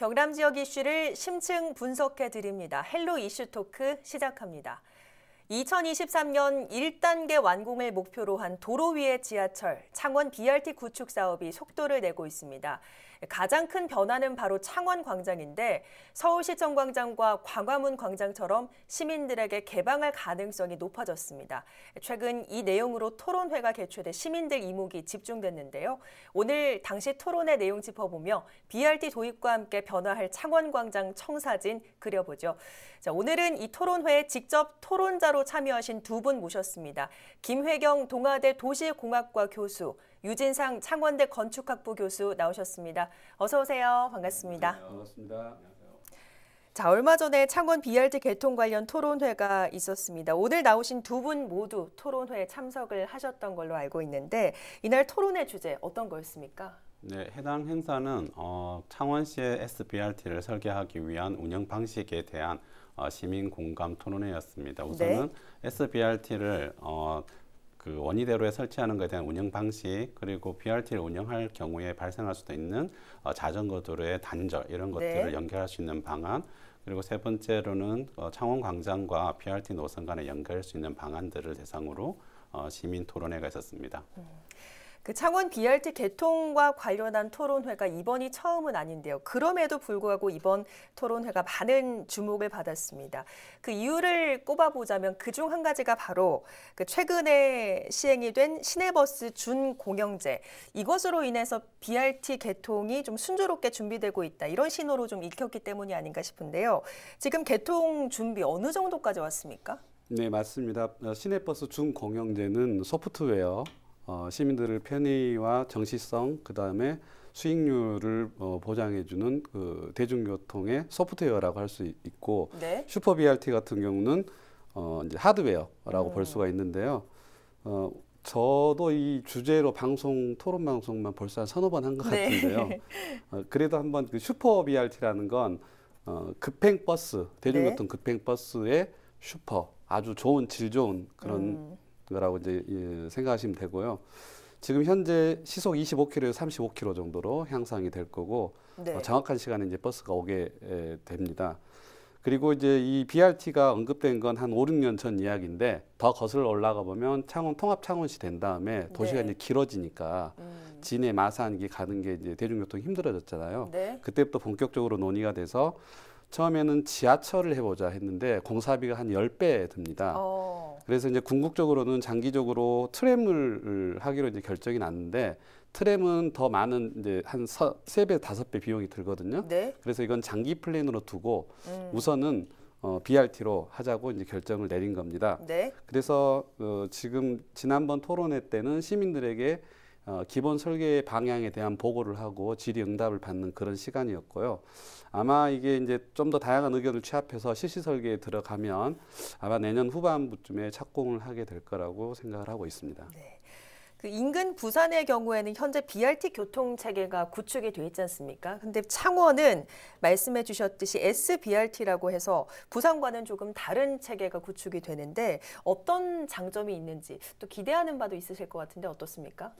경남 지역 이슈를 심층 분석해 드립니다. 헬로 이슈 토크 시작합니다. 2023년 1단계 완공을 목표로 한 도로 위의 지하철 창원 BRT 구축 사업이 속도를 내고 있습니다. 가장 큰 변화는 바로 창원 광장인데 서울시청 광장과 광화문 광장처럼 시민들에게 개방할 가능성이 높아졌습니다. 최근 이 내용으로 토론회가 개최돼 시민들 이목이 집중됐는데요. 오늘 당시 토론회 내용 짚어보며 BRT 도입과 함께 변화할 창원 광장 청사진 그려보죠. 자, 오늘은 이 토론회에 직접 토론자로 참여하신 두 분 모셨습니다. 김회경 동아대 도시공학과 교수, 유진상 창원대 건축학부 교수 나오셨습니다. 어서 오세요. 반갑습니다. 네, 반갑습니다. 자, 얼마 전에 창원 BRT 개통 관련 토론회가 있었습니다. 오늘 나오신 두 분 모두 토론회에 참석을 하셨던 걸로 알고 있는데 이날 토론회 주제 어떤 거였습니까? 네, 해당 행사는 어, 창원시의 SBRT를 설계하기 위한 운영 방식에 대한 어, 시민 공감 토론회였습니다. 우선은 네. SBRT를 어, 그 원희대로에 설치하는 것에 대한 운영 방식 그리고 BRT를 운영할 경우에 발생할 수도 있는 어, 자전거도로의 단절 이런 네. 것들을 네. 연결할 수 있는 방안 그리고 세 번째로는 어, 창원 광장과 BRT 노선 간의 연결할 수 있는 방안들을 대상으로 어, 시민 토론회가 있었습니다. 음. 그 창원 BRT 개통과 관련한 토론회가 이번이 처음은 아닌데요. 그럼에도 불구하고 이번 토론회가 많은 주목을 받았습니다. 그 이유를 꼽아보자면 그 중 한 가지가 바로 그 최근에 시행이 된 시내버스 준공영제 이것으로 인해서 BRT 개통이 좀 순조롭게 준비되고 있다 이런 신호로 좀 읽혔기 때문이 아닌가 싶은데요. 지금 개통 준비 어느 정도까지 왔습니까? 네, 맞습니다. 어, 시내버스 준공영제는 소프트웨어 어, 시민들을 편의와 정시성 그다음에 수익률을 어, 보장해주는 그 대중교통의 소프트웨어라고 할 수 있고 네. 슈퍼 BRT 같은 경우는 어, 이제 하드웨어라고 음. 볼 수가 있는데요. 어, 저도 이 주제로 방송 토론 방송만 벌써 한 서너 번한것 네. 같은데요. 어, 그래도 한번 그 슈퍼 BRT라는 건 어, 급행 버스 대중교통 네. 급행 버스의 슈퍼 아주 좋은 질 좋은 그런 음. 라고 이제 예, 생각하시면 되고요. 지금 현재 시속 25km에서 35km 정도로 향상이 될 거고 네. 어, 정확한 시간에 이제 버스가 오게 에, 됩니다. 그리고 이제 이 BRT가 언급된 건 한 5, 6년 전 이야기인데 더 거슬러 올라가 보면 창원 통합 창원시 된 다음에 도시가 네. 이제 길어지니까 음. 진해 마산기 가는 게 이제 대중교통이 힘들어졌잖아요. 네. 그때부터 본격적으로 논의가 돼서 처음에는 지하철을 해보자 했는데 공사비가 한 10배 듭니다. 어. 그래서 이제 궁극적으로는 장기적으로 트램을 하기로 이제 결정이 났는데 트램은 더 많은 이제 한세배 다섯 배 비용이 들거든요. 네. 그래서 이건 장기 플랜으로 두고 음. 우선은 어, BRT로 하자고 이제 결정을 내린 겁니다. 네. 그래서 어, 지금 지난번 토론회 때는 시민들에게 어, 기본 설계 방향에 대한 보고를 하고 질의응답을 받는 그런 시간이었고요. 아마 이게 이제 좀 더 다양한 의견을 취합해서 실시 설계에 들어가면 아마 내년 후반부쯤에 착공을 하게 될 거라고 생각을 하고 있습니다. 네. 그 인근 부산의 경우에는 현재 BRT 교통 체계가 구축이 돼 있지 않습니까? 근데 창원은 말씀해 주셨듯이 SBRT라고 해서 부산과는 조금 다른 체계가 구축이 되는데 어떤 장점이 있는지 또 기대하는 바도 있으실 것 같은데 어떻습니까?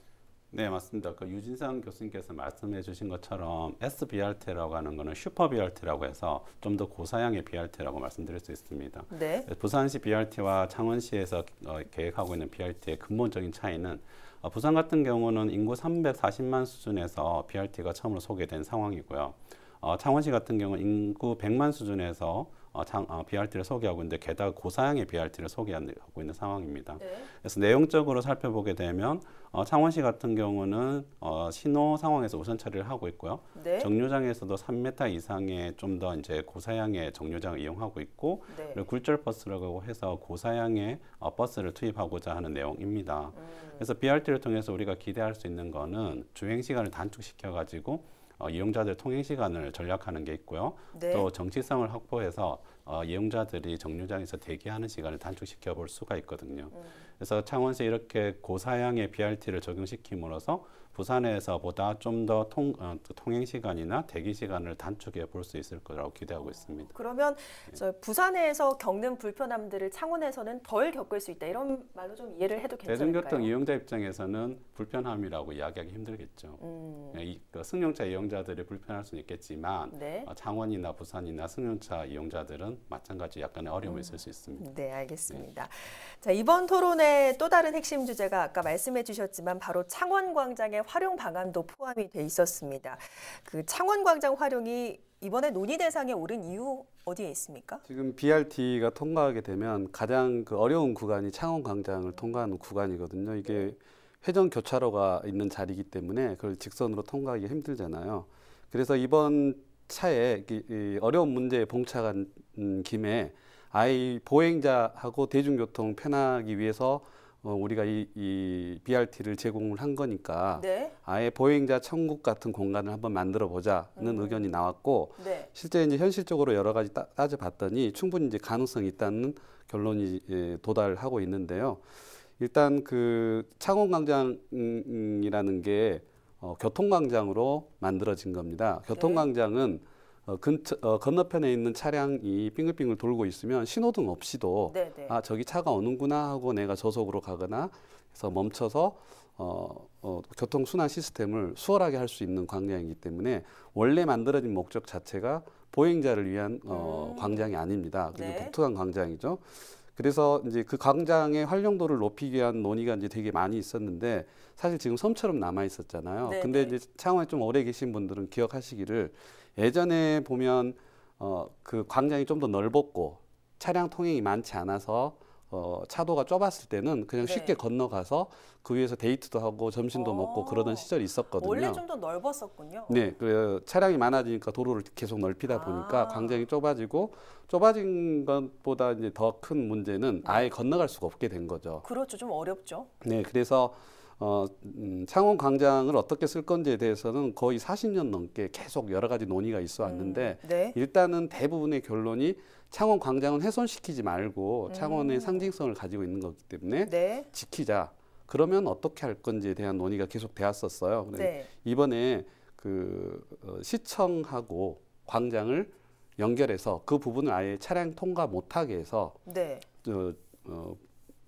네, 맞습니다. 그 유진상 교수님께서 말씀해 주신 것처럼 SBRT라고 하는 거는 슈퍼 BRT라고 해서 좀 더 고사양의 BRT라고 말씀드릴 수 있습니다. 네. 부산시 BRT와 창원시에서 어, 계획하고 있는 BRT의 근본적인 차이는 어, 부산 같은 경우는 인구 340만 수준에서 BRT가 처음으로 소개된 상황이고요. 어, 창원시 같은 경우는 인구 100만 수준에서 어, 장, 어, BRT를 소개하고 있는데 게다가 고사양의 BRT를 소개하고 있는 상황입니다. 네. 그래서 내용적으로 살펴보게 되면 어, 창원시 같은 경우는 어, 신호 상황에서 우선 처리를 하고 있고요. 네. 정류장에서도 3m 이상의 좀 더 이제 고사양의 정류장을 이용하고 있고 네. 그리고 굴절 버스라고 해서 고사양의 어, 버스를 투입하고자 하는 내용입니다. 음. 그래서 BRT를 통해서 우리가 기대할 수 있는 거는 주행 시간을 단축시켜 가지고 어, 이용자들 통행 시간을 절약하는 게 있고요. 네. 또 정치성을 확보해서 어, 이용자들이 정류장에서 대기하는 시간을 단축시켜 볼 수가 있거든요. 음. 그래서 창원시 이렇게 고사양의 BRT를 적용시킴으로써 부산에서보다 좀 더 통, 어, 그 통행 시간이나 대기 시간을 단축해 볼 수 있을 거라고 기대하고 있습니다. 그러면 네. 부산에서 겪는 불편함들을 창원에서는 덜 겪을 수 있다 이런 말로 좀 이해를 해도 괜찮을까요? 대중교통 이용자 입장에서는 불편함이라고 이야기하기 힘들겠죠. 음. 예, 그 승용차 이용자들이 불편할 수는 있겠지만 네. 어, 창원이나 부산이나 승용차 이용자들은 마찬가지 약간의 어려움이 음. 있을 수 있습니다. 음. 네, 알겠습니다. 네. 자 이번 토론의 또 다른 핵심 주제가 아까 말씀해 주셨지만 바로 창원광장의 활용 방안도 포함이 돼 있었습니다. 그 창원광장 활용이 이번에 논의 대상에 오른 이유 어디에 있습니까? 지금 BRT가 통과하게 되면 가장 그 어려운 구간이 창원광장을 통과하는 구간이거든요. 이게 회전 교차로가 있는 자리이기 때문에 그걸 직선으로 통과하기 힘들잖아요. 그래서 이번 차에 어려운 문제에 봉착한 김에 아이 보행자하고 대중교통 편하기 위해서 어, 우리가 이, 이 BRT를 제공을 한 거니까 네. 아예 보행자 천국 같은 공간을 한번 만들어 보자는 음. 의견이 나왔고 네. 실제 이제 현실적으로 여러 가지 따, 따져봤더니 충분히 이제 가능성이 있다는 결론이 예, 도달하고 있는데요. 일단 그 창원광장이라는 게 어, 교통광장으로 만들어진 겁니다. 교통광장은 네. 어, 근, 처 어, 건너편에 있는 차량이 빙글빙글 돌고 있으면 신호등 없이도 네네. 네. 아 저기 차가 오는구나 하고 내가 저속으로 가거나 해서 멈춰서 어, 어, 교통 순환 시스템을 수월하게 할 수 있는 광장이기 때문에 원래 만들어진 목적 자체가 보행자를 위한 어, 음. 광장이 아닙니다. 그게 네. 독특한 광장이죠. 그래서 이제 그 광장의 활용도를 높이기 위한 논의가 이제 되게 많이 있었는데 사실 지금 섬처럼 남아 있었잖아요. 네네. 근데 네. 이제 창원에 좀 오래 계신 분들은 기억하시기를 예전에 보면 어, 그 광장이 좀 더 넓었고 차량 통행이 많지 않아서 어, 차도가 좁았을 때는 그냥 네. 쉽게 건너가서 그 위에서 데이트도 하고 점심도 먹고 어. 그러던 시절이 있었거든요. 원래 좀 더 넓었었군요. 네, 그 차량이 많아지니까 도로를 계속 넓히다 보니까 아 광장이 좁아지고 좁아진 것보다 이제 더 큰 문제는 네. 아예 건너갈 수가 없게 된 거죠. 그렇죠, 좀 어렵죠. 네, 그래서 어, 음, 창원 광장을 어떻게 쓸 건지에 대해서는 거의 40년 넘게 계속 여러 가지 논의가 있어 왔는데 음, 네. 일단은 대부분의 결론이 창원 광장은 훼손시키지 말고 음. 창원의 상징성을 가지고 있는 거기 때문에 네. 지키자. 그러면 어떻게 할 건지에 대한 논의가 계속 되었었어요. 네. 이번에 그 어, 시청하고 광장을 연결해서 그 부분을 아예 차량 통과 못하게 해서 네. 어, 어,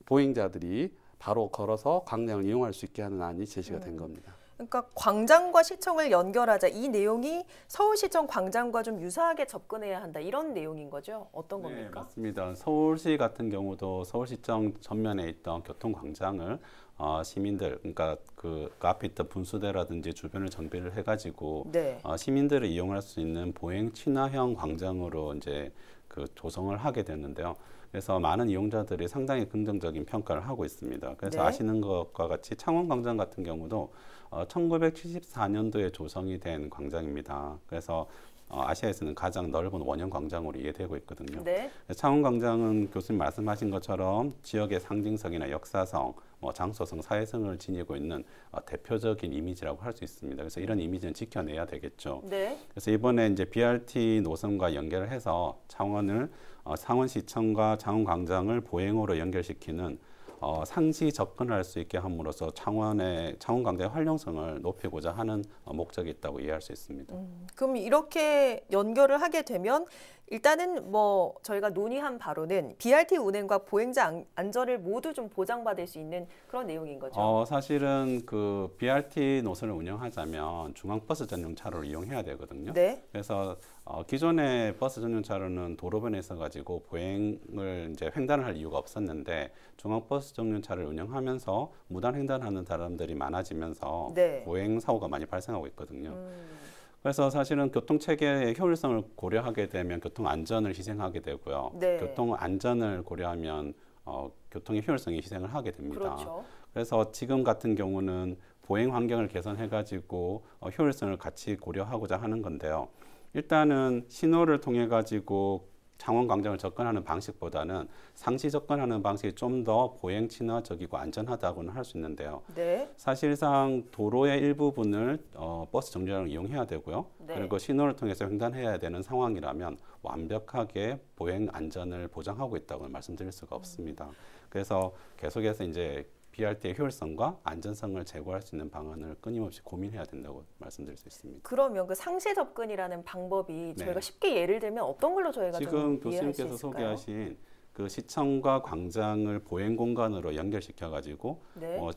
보행자들이 바로 걸어서 광장을 이용할 수 있게 하는 안이 제시가 된 음. 겁니다. 그러니까 광장과 시청을 연결하자 이 내용이 서울시청 광장과 좀 유사하게 접근해야 한다 이런 내용인 거죠? 어떤 네, 겁니까? 네, 맞습니다. 서울시 같은 경우도 서울시청 전면에 있던 교통광장을 어, 시민들 그러니까 그, 그, 앞에 있던 분수대라든지 주변을 정비를 해가지고 네. 어, 시민들을 이용할 수 있는 보행 친화형 광장으로 이제 그 조성을 하게 됐는데요. 그래서 많은 이용자들이 상당히 긍정적인 평가를 하고 있습니다. 그래서 네. 아시는 것과 같이 창원광장 같은 경우도 어, 1974년도에 조성이 된 광장입니다. 그래서 어, 아시아에서는 가장 넓은 원형 광장으로 이해되고 있거든요. 네. 창원 광장은 교수님 말씀하신 것처럼 지역의 상징성이나 역사성, 뭐 장소성, 사회성을 지니고 있는 어, 대표적인 이미지라고 할 수 있습니다. 그래서 이런 이미지는 지켜내야 되겠죠. 네. 그래서 이번에 이제 BRT 노선과 연결을 해서 창원을 어, 창원시청과 창원광장을 보행으로 연결시키는 어, 상시 접근할수 있게 함으로써 창원의 창원 강자의 활용성을 높이고자 하는 어, 목적이 있다고 이해할 수 있습니다. 음, 그럼 이렇게 연결을 하게 되면 일단은 뭐 저희가 논의한 바로는 BRT 운행과 보행자 안전을 모두 좀 보장받을 수 있는 그런 내용인 거죠. 어, 사실은 그 BRT 노선을 운영하자면 중앙버스 전용 차로를 이용해야 되거든요. 네. 그래서 어, 기존의 버스 정류차로는 도로변에 있어가지고 보행을 이제 횡단할 이유가 없었는데 중앙버스 정류차를 운영하면서 무단 횡단하는 사람들이 많아지면서 네. 보행 사고가 많이 발생하고 있거든요. 음. 그래서 사실은 교통 체계의 효율성을 고려하게 되면 교통 안전을 희생하게 되고요. 네. 교통 안전을 고려하면 어, 교통의 효율성이 희생을 하게 됩니다. 그렇죠. 그래서 지금 같은 경우는 보행 환경을 개선해가지고 어, 효율성을 같이 고려하고자 하는 건데요. 일단은 신호를 통해 가지고 창원 광장을 접근하는 방식보다는 상시 접근하는 방식이 좀 더 보행 친화적이고 안전하다고는 할 수 있는데요. 네. 사실상 도로의 일부분을 어, 버스 정류장을 이용해야 되고요. 네. 그리고 신호를 통해서 횡단해야 되는 상황이라면 완벽하게 보행 안전을 보장하고 있다고 말씀드릴 수가 없습니다. 그래서 계속해서 이제 비할 때 효율성과 안전성을 제고할 수 있는 방안을 끊임없이 고민해야 된다고 말씀드릴 수 있습니다. 그러면 그 상시 접근이라는 방법이 네. 저희가 네. 쉽게 예를 들면 어떤 걸로 저희가 지금 교수님께서 소개하신 그 시청과 광장을 보행 공간으로 연결시켜 가지고 네. 어,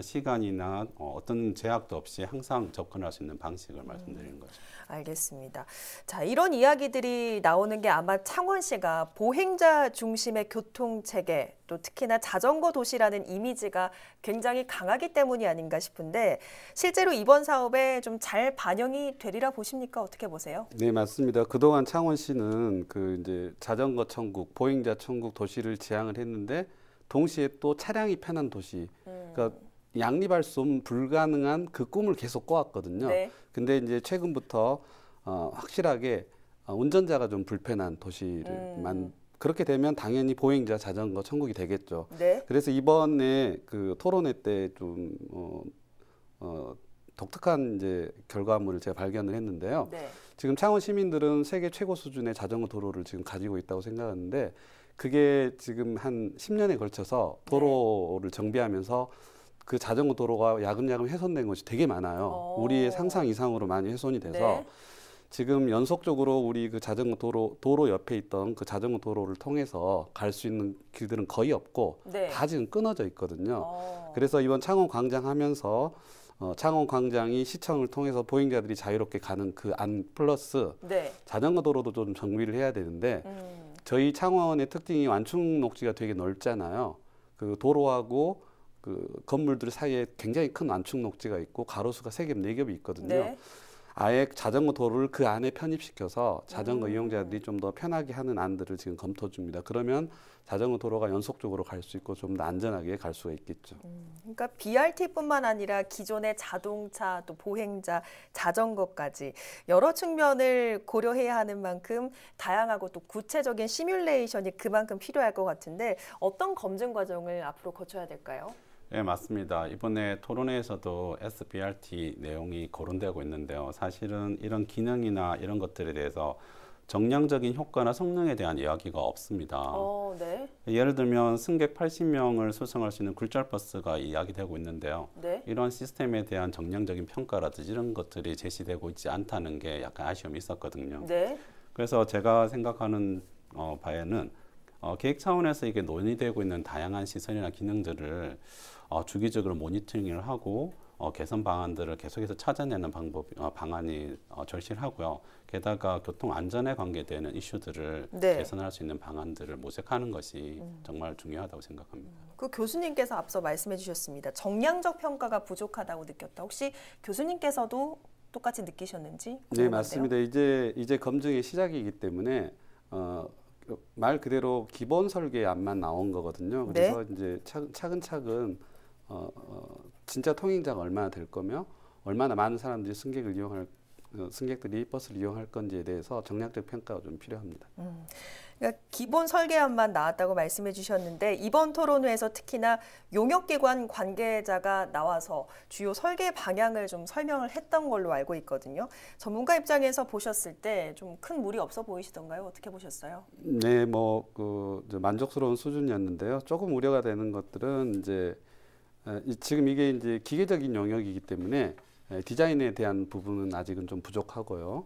시간이나 어, 떤 제약도 없이 항상 접근할 수 있는 방식을 음. 말씀드리는 거죠. 알겠습니다. 자 이런 이야기들이 나오는 게 아마 창원시가 보행자 중심의 교통 체계 또 특히나 자전거 도시라는 이미지가 굉장히 강하기 때문이 아닌가 싶은데 실제로 이번 사업에 좀 잘 반영이 되리라 보십니까? 어떻게 보세요? 네, 맞습니다. 그동안 창원시는 그 이제 자전거 천국, 보행자 천국 도시를 지향을 했는데 동시에 또 차량이 편한 도시. 음. 그러니까 양립할 수 없는 불가능한 그 꿈을 계속 꿔왔거든요. 네. 근데 이제 최근부터 어, 확실하게 어, 운전자가 좀 불편한 도시를 음. 만 그렇게 되면 당연히 보행자 자전거 천국이 되겠죠. 네. 그래서 이번에 그 토론회 때 좀 어, 어, 독특한 이제 결과물을 제가 발견을 했는데요. 네. 지금 창원 시민들은 세계 최고 수준의 자전거 도로를 지금 가지고 있다고 생각하는데 그게 지금 한 10년에 걸쳐서 네. 도로를 정비하면서 그 자전거 도로가 야금야금 훼손된 것이 되게 많아요. 오. 어. 우리의 상상 이상으로 많이 훼손이 돼서 네. 지금 연속적으로 우리 그 자전거 도로 도로 옆에 있던 그 자전거 도로를 통해서 갈 수 있는 길들은 거의 없고 네. 다 지금 끊어져 있거든요. 오. 어. 그래서 이번 창원 광장 하면서 어, 창원 광장이 시청을 통해서 보행자들이 자유롭게 가는 그 안 플러스 네. 자전거 도로도 좀 정비를 해야 되는데 음. 저희 창원의 특징이 완충 녹지가 되게 넓잖아요. 그 도로하고 그 건물들 사이에 굉장히 큰 완충 녹지가 있고 가로수가 세 겹, 네 겹이 있거든요. 네. 아예 자전거 도로를 그 안에 편입시켜서 자전거 음. 이용자들이 좀 더 편하게 하는 안들을 지금 검토 중입니다. 그러면 자전거 도로가 연속적으로 갈 수 있고 좀 더 안전하게 갈 수가 있겠죠. 음. 그러니까 BRT뿐만 아니라 기존의 자동차 또 보행자 자전거까지 여러 측면을 고려해야 하는 만큼 다양하고 또 구체적인 시뮬레이션이 그만큼 필요할 것 같은데 어떤 검증 과정을 앞으로 거쳐야 될까요? 네, 맞습니다. 이번에 토론회에서도 SBRT 내용이 거론되고 있는데요. 사실은 이런 기능이나 이런 것들에 대해서 정량적인 효과나 성능에 대한 이야기가 없습니다. 어, 네. 예를 들면 승객 80명을 수송할 수 있는 굴절 버스가 이야기되고 있는데요. 네. 이런 시스템에 대한 정량적인 평가라든지 이런 것들이 제시되고 있지 않다는 게 약간 아쉬움이 있었거든요. 네. 그래서 제가 생각하는 어, 바에는 어, 계획 차원에서 이게 논의되고 있는 다양한 시설이나 기능들을 어, 주기적으로 모니터링을 하고 어, 개선 방안들을 계속해서 찾아내는 방법 어, 방안이 어, 절실하고요. 게다가 교통 안전에 관계되는 이슈들을 네. 개선할 수 있는 방안들을 모색하는 것이 음. 정말 중요하다고 생각합니다. 음. 그 교수님께서 앞서 말씀해 주셨습니다. 정량적 평가가 부족하다고 느꼈다. 혹시 교수님께서도 똑같이 느끼셨는지? 네, 궁금한데요. 네, 맞습니다. 이제 이제 검증의 시작이기 때문에 어, 말 그대로 기본 설계의 안만 나온 거거든요. 네. 그래서 네. 이제 차근차근 어, 어, 진짜 통행자 얼마나 될 거며 얼마나 많은 사람들이 승객을 이용할 어, 승객들이 버스를 이용할 건지에 대해서 정량적 평가가 좀 필요합니다. 음. 그러니까 기본 설계안만 나왔다고 말씀해 주셨는데 이번 토론회에서 특히나 용역기관 관계자가 나와서 주요 설계 방향을 좀 설명을 했던 걸로 알고 있거든요. 전문가 입장에서 보셨을 때 좀 큰 무리 없어 보이시던가요? 어떻게 보셨어요? 네, 뭐그 만족스러운 수준이었는데요. 조금 우려가 되는 것들은 이제 지금 이게 이제 기계적인 영역이기 때문에 디자인에 대한 부분은 아직은 좀 부족하고요.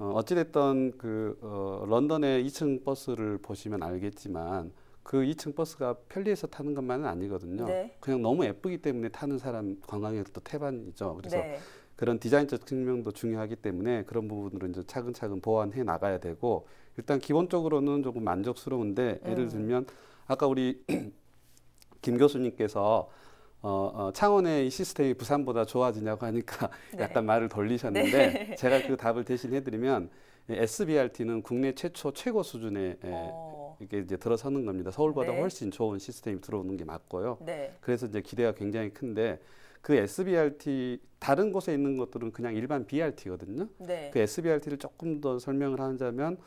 어, 어찌됐든그 어, 런던의 2층 버스를 보시면 알겠지만 그 2층 버스가 편리해서 타는 것만은 아니거든요. 네. 그냥 너무 예쁘기 때문에 타는 사람 관광객도 태반이죠. 그래서 네. 그런 디자인적 측면도 중요하기 때문에 그런 부분으로 이제 차근차근 보완해 나가야 되고 일단 기본적으로는 조금 만족스러운데 예를 음. 들면 아까 우리 김 교수님께서 어, 어, 창원의 시스템이 부산보다 좋아지냐고 하니까 네. 약간 말을 돌리셨는데 네. 제가 그 답을 대신 해드리면 SBRT는 국내 최초 최고 수준에 어. 이게 이제 들어서는 겁니다. 서울보다 네. 훨씬 좋은 시스템이 들어오는 게 맞고요. 네. 그래서 이제 기대가 굉장히 큰데 그 SBRT 다른 곳에 있는 것들은 그냥 일반 BRT거든요. 네. 그 SBRT를 조금 더 설명을 하자면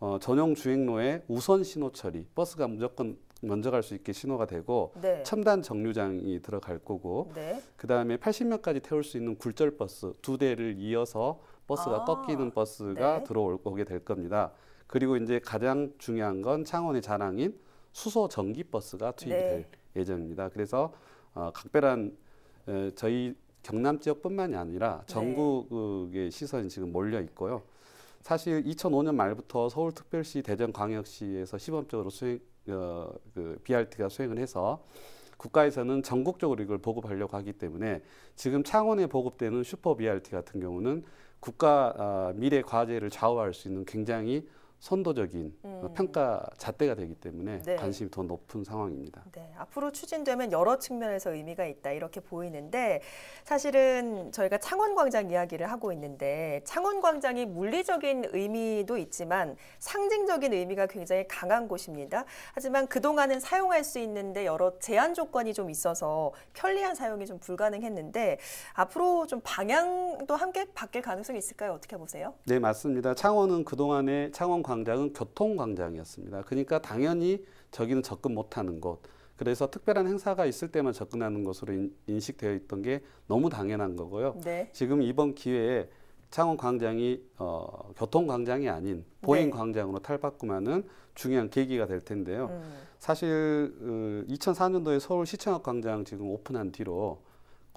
어, 전용 주행로에 우선 신호 처리, 버스가 무조건 먼저 갈 수 있게 신호가 되고 네. 첨단 정류장이 들어갈 거고 네. 그다음에 80명까지 태울 수 있는 굴절 버스 두 대를 이어서 버스가 아, 꺾이는 버스가 네. 들어오게 될 겁니다. 그리고 이제 가장 중요한 건 창원의 자랑인 수소 전기 버스가 투입이 네. 될 예정입니다. 그래서 어, 각별한 에, 저희 경남 지역뿐만이 아니라 네. 전국의 시선이 지금 몰려 있고요. 사실 2005년 말부터 서울특별시, 대전광역시에서 시범적으로 수행 어, 그 BRT가 수행을 해서 국가에서는 전국적으로 이걸 보급하려고 하기 때문에 지금 창원에 보급되는 슈퍼 BRT 같은 경우는 국가 어, 미래 과제를 좌우할 수 있는 굉장히 선도적인 음. 평가 잣대가 되기 때문에 네. 관심이 더 높은 상황입니다. 네, 앞으로 추진되면 여러 측면에서 의미가 있다 이렇게 보이는데 사실은 저희가 창원광장 이야기를 하고 있는데 창원광장이 물리적인 의미도 있지만 상징적인 의미가 굉장히 강한 곳입니다. 하지만 그동안은 사용할 수 있는데 여러 제한 조건이 좀 있어서 편리한 사용이 좀 불가능했는데 앞으로 좀 방향도 함께 바뀔 가능성이 있을까요? 어떻게 보세요? 네, 맞습니다. 창원은 그동안에 창원 광장은 교통 광장이었습니다. 그러니까 당연히 저기는 접근 못하는 곳. 그래서 특별한 행사가 있을 때만 접근하는 것으로 인, 식되어 있던 게 너무 당연한 거고요. 네. 지금 이번 기회에 창원 광장이 어, 교통 광장이 아닌 보행 네. 광장으로 탈바꿈하는 중요한 계기가 될 텐데요. 음. 사실 어, 그 2004년도에 서울 시청학 광장 지금 오픈한 뒤로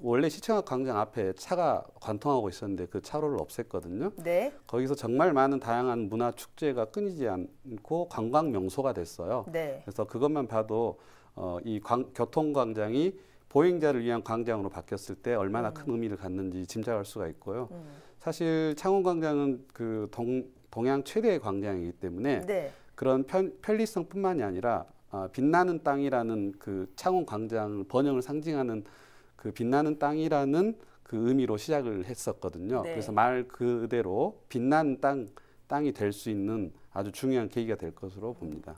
원래 시청학 광장 앞에 차가 관통하고 있었는데 그 차로를 없앴거든요. 네. 거기서 정말 많은 다양한 문화 축제가 끊이지 않고 관광 명소가 됐어요. 네. 그래서 그것만 봐도 어, 이 광, 교통 광장이 보행자를 위한 광장으로 바뀌었을 때 얼마나 음. 큰 의미를 갖는지 짐작할 수가 있고요. 음. 사실 창원 광장은 그 동, 동양 최대의 광장이기 때문에 네. 그런 편, 편리성뿐만이 아니라 어, 빛나는 땅이라는 그 창원 광장 번영을 상징하는 그 빛나는 땅이라는 그 의미로 시작을 했었거든요. 네. 그래서 말 그대로 빛난 땅 땅이 될 수 있는 아주 중요한 계기가 될 것으로 봅니다.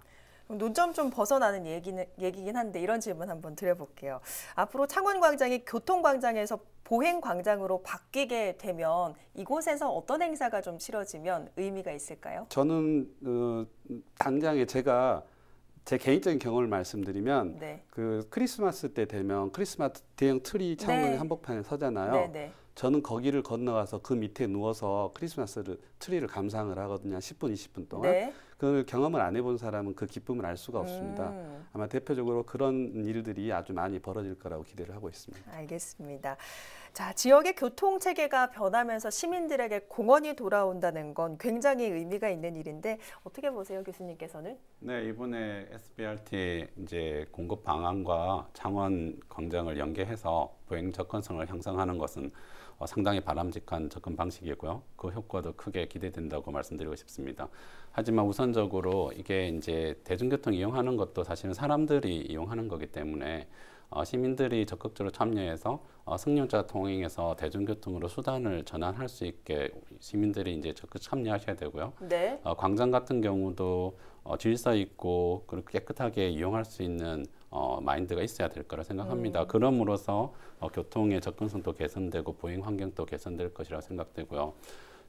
논점 좀 벗어나는 얘기는, 얘기긴 한데 이런 질문 한번 드려볼게요. 앞으로 창원광장이 교통광장에서 보행광장으로 바뀌게 되면 이곳에서 어떤 행사가 좀 치러지면 의미가 있을까요? 저는 어, 당장에 제가 제 개인적인 경험을 말씀드리면 네. 그 크리스마스 때 되면 크리스마스 대형 트리 창문에 네. 한복판에 서잖아요. 네, 네, 저는 거기를 건너가서 그 밑에 누워서 크리스마스를 트리를 감상을 하거든요. 10분, 20분 동안. 그 경험을 안 해본 사람은 그 기쁨을 알 수가 없습니다. 음. 아마 대표적으로 그런 일들이 아주 많이 벌어질 거라고 기대를 하고 있습니다. 알겠습니다. 자, 지역의 교통 체계가 변하면서 시민들에게 공원이 돌아온다는 건 굉장히 의미가 있는 일인데 어떻게 보세요, 교수님께서는? 네, 이번에 SBRT 이제 공급 방안과 창원 광장을 연계해서 보행 접근성을 향상하는 것은 어, 상당히 바람직한 접근 방식이고요. 그 효과도 크게 기대된다고 말씀드리고 싶습니다. 하지만 우선적으로 이게 이제 대중교통 이용하는 것도 사실은 사람들이 이용하는 거기 때문에 어, 시민들이 적극적으로 참여해서 어, 승용차 통행에서 대중교통으로 수단을 전환할 수 있게 시민들이 이제 적극 참여하셔야 되고요. 네. 어, 광장 같은 경우도 어, 질서 있고 그리고 깨끗하게 이용할 수 있는 어, 마인드가 있어야 될 거라 생각합니다. 음. 그럼으로써 어, 교통의 접근성도 개선되고 보행 환경도 개선될 것이라 생각되고요.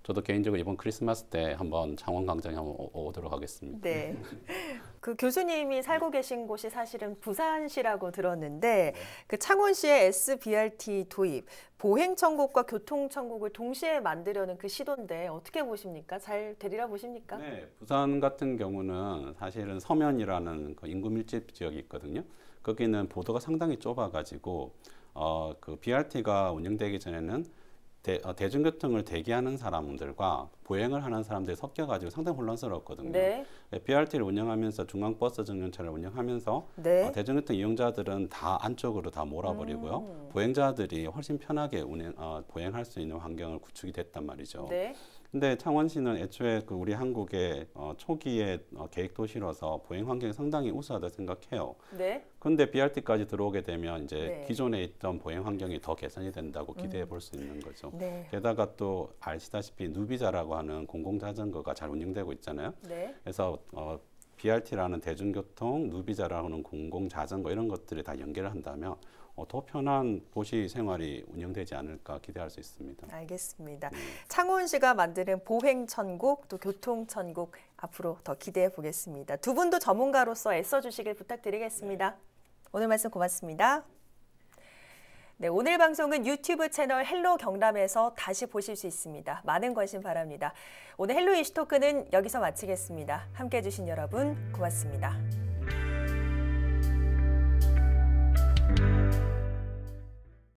저도 개인적으로 이번 크리스마스 때 한번 창원 광장에 한번 오도록 하겠습니다. 네. 그 교수님이 살고 계신 곳이 사실은 부산시라고 들었는데 네. 그 창원시의 SBRT 도입, 보행 천국과 교통 천국을 동시에 만들려는 그 시도인데 어떻게 보십니까? 잘 되리라 보십니까? 네, 부산 같은 경우는 사실은 서면이라는 그 인구 밀집 지역이 있거든요. 거기는 보도가 상당히 좁아가지고 어, 그 BRT가 운영되기 전에는 대, 어, 대중교통을 대기하는 사람들과 보행을 하는 사람들이 섞여가지고 상당히 혼란스러웠거든요. 네. BRT를 예, 운영하면서 중앙버스 정용차를 운영하면서 네. 어, 대중교통 이용자들은 다 안쪽으로 다 몰아버리고요. 음. 보행자들이 훨씬 편하게 운행, 어, 보행할 수 있는 환경을 구축이 됐단 말이죠. 네. 근데 창원시는 애초에 그 우리 한국의 어, 초기에 어, 계획 도시로서 보행 환경이 상당히 우수하다 생각해요. 네. 근데 BRT까지 들어오게 되면 이제 네. 기존에 있던 보행 환경이 더 개선이 된다고 음. 기대해 볼 수 있는 거죠. 네. 게다가 또 아시다시피 누비자라고 하는 공공 자전거가 잘 운영되고 있잖아요. 네. 그래서 어, BRT라는 대중교통, 누비자라는 공공 자전거 뭐 이런 것들이 다연결을 한다면 어, 더 편한 도시 생활이 운영되지 않을까 기대할 수 있습니다. 알겠습니다. 네. 음. 창원시가 만드는 보행천국 또 교통천국 앞으로 더 기대해 보겠습니다. 두 분도 전문가로서 애써주시길 부탁드리겠습니다. 네. 오늘 말씀 고맙습니다. 네, 오늘 방송은 유튜브 채널 헬로 경남에서 다시 보실 수 있습니다. 많은 관심 바랍니다. 오늘 헬로 이슈 토크는 여기서 마치겠습니다. 함께 해주신 여러분 고맙습니다.